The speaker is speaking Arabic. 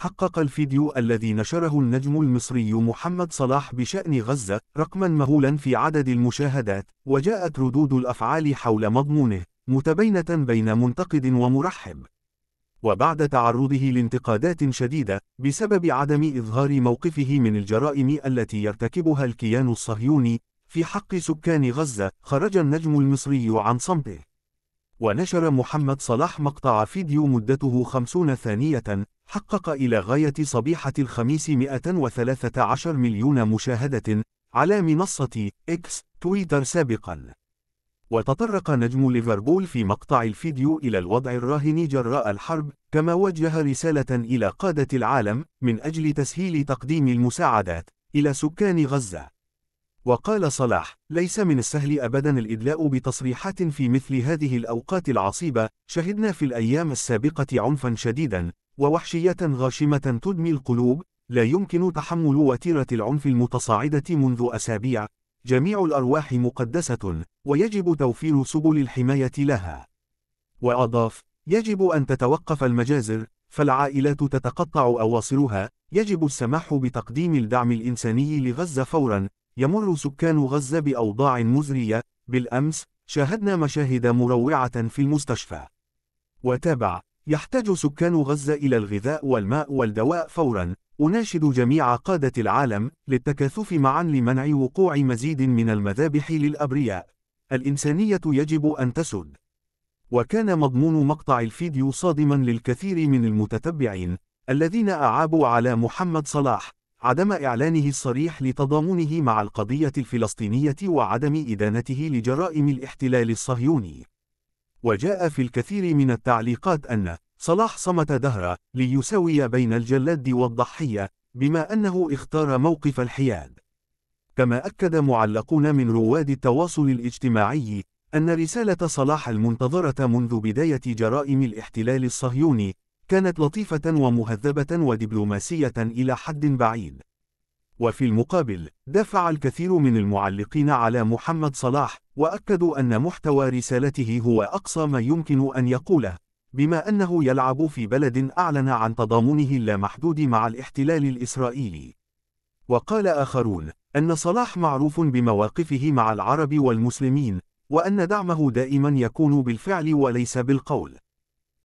حقق الفيديو الذي نشره النجم المصري محمد صلاح بشأن غزة رقما مهولا في عدد المشاهدات وجاءت ردود الأفعال حول مضمونه متبينة بين منتقد ومرحب وبعد تعرضه لانتقادات شديدة بسبب عدم إظهار موقفه من الجرائم التي يرتكبها الكيان الصهيوني في حق سكان غزة خرج النجم المصري عن صمته ونشر محمد صلاح مقطع فيديو مدته 50 ثانية حقق إلى غاية صبيحة الخميس 113 مليون مشاهدة على منصة إكس تويتر سابقاً. وتطرق نجم ليفربول في مقطع الفيديو إلى الوضع الراهن جراء الحرب، كما وجه رسالة إلى قادة العالم من أجل تسهيل تقديم المساعدات إلى سكان غزة. وقال صلاح: ليس من السهل أبدا الإدلاء بتصريحات في مثل هذه الأوقات العصيبة، شهدنا في الأيام السابقة عنفا شديدا، ووحشية غاشمة تدمي القلوب، لا يمكن تحمل وتيرة العنف المتصاعدة منذ أسابيع، جميع الأرواح مقدسة، ويجب توفير سبل الحماية لها. وأضاف: يجب أن تتوقف المجازر، فالعائلات تتقطع أواصرها، يجب السماح بتقديم الدعم الإنساني لغزة فورًا. يمر سكان غزة بأوضاع مزرية، بالأمس شاهدنا مشاهد مروعة في المستشفى. وتابع: يحتاج سكان غزة إلى الغذاء والماء والدواء فورًا. أناشد جميع قادة العالم للتكاثف معًا لمنع وقوع مزيد من المذابح للأبرياء. الإنسانية يجب أن تسد. وكان مضمون مقطع الفيديو صادما للكثير من المتتبعين الذين أعابوا على محمد صلاح عدم إعلانه الصريح لتضامنه مع القضية الفلسطينية وعدم إدانته لجرائم الاحتلال الصهيوني. وجاء في الكثير من التعليقات أن صلاح صمت دهرا ليساوي بين الجلاد والضحية بما أنه اختار موقف الحياد. كما أكد معلقون من رواد التواصل الاجتماعي أن رسالة صلاح المنتظرة منذ بداية جرائم الاحتلال الصهيوني كانت لطيفة ومهذبة ودبلوماسية إلى حد بعيد. وفي المقابل، دافع الكثير من المعلقين على محمد صلاح، وأكدوا أن محتوى رسالته هو أقصى ما يمكن أن يقوله، بما أنه يلعب في بلد أعلن عن تضامنه اللامحدود مع الاحتلال الإسرائيلي. وقال آخرون أن صلاح معروف بمواقفه مع العرب والمسلمين، وأن دعمه دائما يكون بالفعل وليس بالقول